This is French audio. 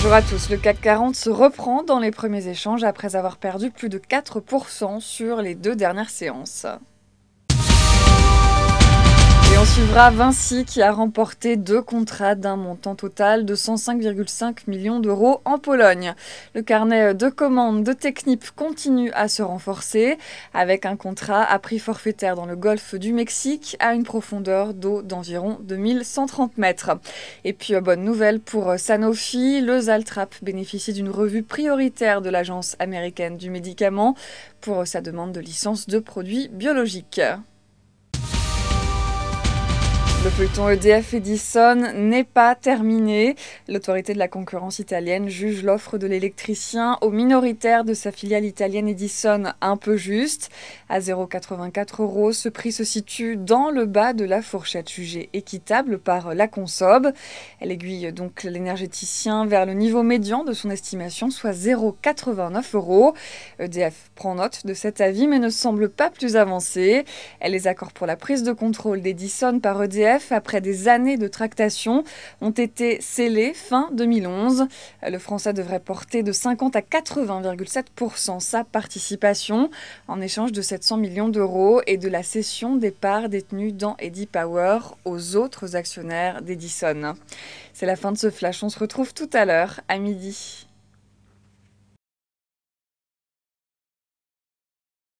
Bonjour à tous. Le CAC 40 se reprend dans les premiers échanges après avoir perdu plus de 4% sur les deux dernières séances suivra Vinci qui a remporté deux contrats d'un montant total de 105,5 millions d'euros en Pologne. Le carnet de commandes de Technip continue à se renforcer avec un contrat à prix forfaitaire dans le golfe du Mexique à une profondeur d'eau d'environ 2130 mètres. Et puis euh, bonne nouvelle pour euh, Sanofi, le Zaltrap bénéficie d'une revue prioritaire de l'Agence américaine du médicament pour euh, sa demande de licence de produits biologiques. Le feuilleton EDF Edison n'est pas terminé. L'autorité de la concurrence italienne juge l'offre de l'électricien au minoritaire de sa filiale italienne Edison un peu juste. À 0,84 euros, ce prix se situe dans le bas de la fourchette jugée équitable par la Consob. Elle aiguille donc l'énergéticien vers le niveau médian de son estimation, soit 0,89 euros. EDF prend note de cet avis mais ne semble pas plus avancée. Les accorde pour la prise de contrôle d'Edison par EDF après des années de tractations, ont été scellés fin 2011. Euh, le Français devrait porter de 50 à 80,7% sa participation en échange de 700 millions d'euros et de la cession des parts détenues dans Eddie Power aux autres actionnaires d'Edison. C'est la fin de ce flash, on se retrouve tout à l'heure à midi.